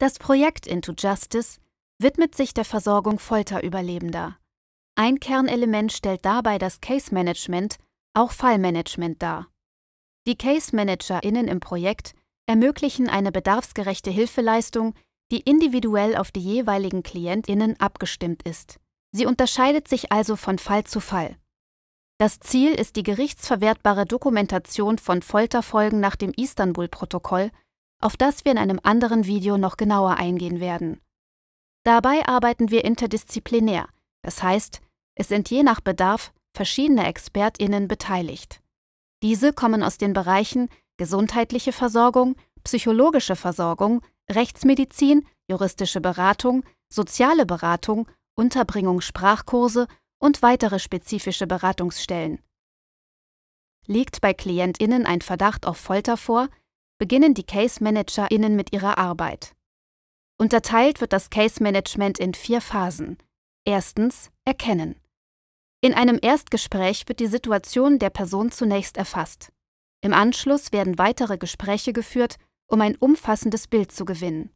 Das Projekt Into Justice widmet sich der Versorgung Folterüberlebender. Ein Kernelement stellt dabei das Case Management, auch Fallmanagement dar. Die Case ManagerInnen im Projekt ermöglichen eine bedarfsgerechte Hilfeleistung, die individuell auf die jeweiligen KlientInnen abgestimmt ist. Sie unterscheidet sich also von Fall zu Fall. Das Ziel ist die gerichtsverwertbare Dokumentation von Folterfolgen nach dem Istanbul-Protokoll auf das wir in einem anderen Video noch genauer eingehen werden. Dabei arbeiten wir interdisziplinär, das heißt, es sind je nach Bedarf verschiedene Expertinnen beteiligt. Diese kommen aus den Bereichen gesundheitliche Versorgung, psychologische Versorgung, Rechtsmedizin, juristische Beratung, soziale Beratung, Unterbringung, Sprachkurse und weitere spezifische Beratungsstellen. Liegt bei Klientinnen ein Verdacht auf Folter vor, beginnen die Case ManagerInnen mit ihrer Arbeit. Unterteilt wird das Case Management in vier Phasen. Erstens Erkennen. In einem Erstgespräch wird die Situation der Person zunächst erfasst. Im Anschluss werden weitere Gespräche geführt, um ein umfassendes Bild zu gewinnen.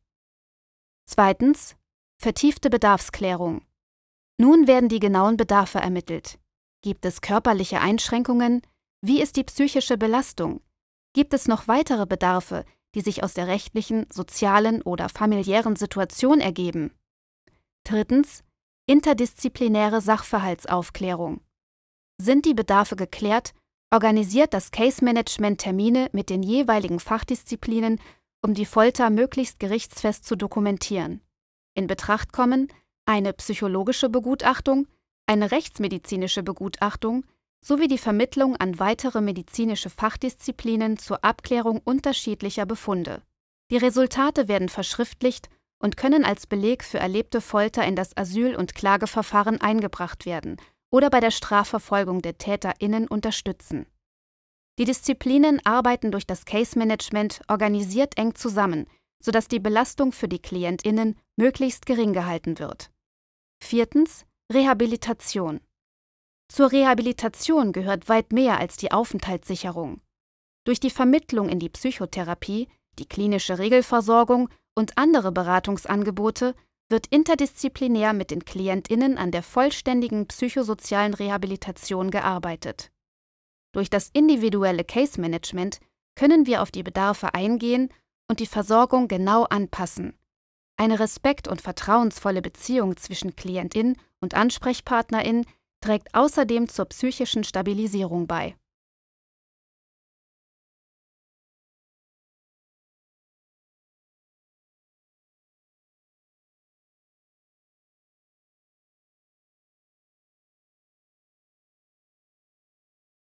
Zweitens Vertiefte Bedarfsklärung. Nun werden die genauen Bedarfe ermittelt. Gibt es körperliche Einschränkungen? Wie ist die psychische Belastung? Gibt es noch weitere Bedarfe, die sich aus der rechtlichen, sozialen oder familiären Situation ergeben? Drittens. Interdisziplinäre Sachverhaltsaufklärung. Sind die Bedarfe geklärt, organisiert das Case Management Termine mit den jeweiligen Fachdisziplinen, um die Folter möglichst gerichtsfest zu dokumentieren. In Betracht kommen eine psychologische Begutachtung, eine rechtsmedizinische Begutachtung, sowie die Vermittlung an weitere medizinische Fachdisziplinen zur Abklärung unterschiedlicher Befunde. Die Resultate werden verschriftlicht und können als Beleg für erlebte Folter in das Asyl- und Klageverfahren eingebracht werden oder bei der Strafverfolgung der TäterInnen unterstützen. Die Disziplinen arbeiten durch das Case Management organisiert eng zusammen, sodass die Belastung für die KlientInnen möglichst gering gehalten wird. Viertens Rehabilitation. Zur Rehabilitation gehört weit mehr als die Aufenthaltssicherung. Durch die Vermittlung in die Psychotherapie, die klinische Regelversorgung und andere Beratungsangebote wird interdisziplinär mit den Klientinnen an der vollständigen psychosozialen Rehabilitation gearbeitet. Durch das individuelle Case Management können wir auf die Bedarfe eingehen und die Versorgung genau anpassen. Eine respekt- und vertrauensvolle Beziehung zwischen Klientin und Ansprechpartnerin trägt außerdem zur psychischen Stabilisierung bei.